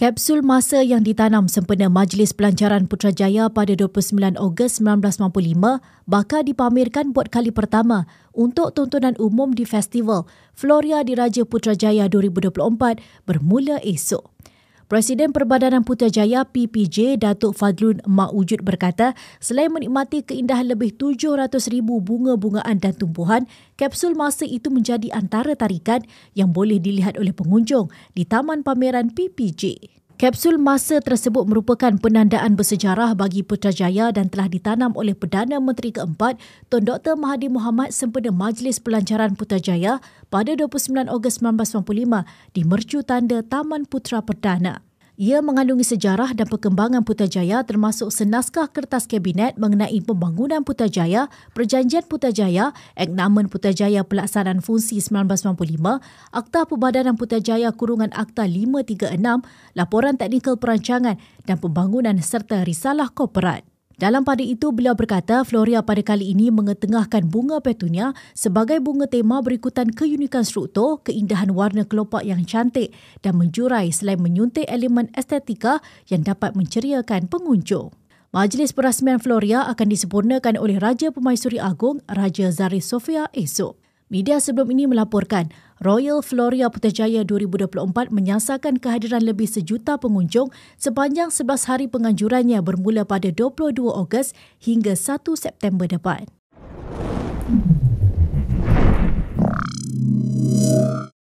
Kapsul masa yang ditanam sempena Majlis Pelancaran Putrajaya pada 29 Ogos 1995 bakal dipamerkan buat kali pertama untuk tontonan umum di Festival Floria Diraja Putrajaya 2024 bermula esok. Presiden Perbadanan Putrajaya PPJ Datuk Fadlun Ma'ujud berkata, selain menikmati keindahan lebih 700,000 bunga-bungaan dan tumbuhan, kapsul masa itu menjadi antara tarikan yang boleh dilihat oleh pengunjung di Taman Pameran PPJ. Kapsul masa tersebut merupakan penandaan bersejarah bagi Putrajaya dan telah ditanam oleh Perdana Menteri keempat Tun Dr. Mahathir Mohamad sempena Majlis Pelancaran Putrajaya pada 29 Ogos 1995 di Mercu Tanda Taman Putra Perdana. Ia mengandungi sejarah dan perkembangan Putrajaya termasuk senaskah kertas kabinet mengenai pembangunan Putrajaya, Perjanjian Putrajaya, Eknamen Putrajaya Pelaksanaan Fungsi 1995, Akta Perbadanan Putrajaya Kurungan Akta 536, Laporan Teknikal Perancangan dan Pembangunan serta Risalah Korporat. Dalam pada itu, beliau berkata Floria pada kali ini mengetengahkan bunga petunia sebagai bunga tema berikutan keunikan struktur, keindahan warna kelopak yang cantik dan menjurai selain menyuntik elemen estetika yang dapat menceriakan pengunjung. Majlis perasmian Floria akan disempurnakan oleh Raja Pemaisuri Agong, Raja Zari Sofia esok. Media sebelum ini melaporkan Royal Floria Putrajaya 2024 menyasarkan kehadiran lebih sejuta pengunjung sepanjang 11 hari penganjurannya bermula pada 22 Ogos hingga 1 September depan. hmm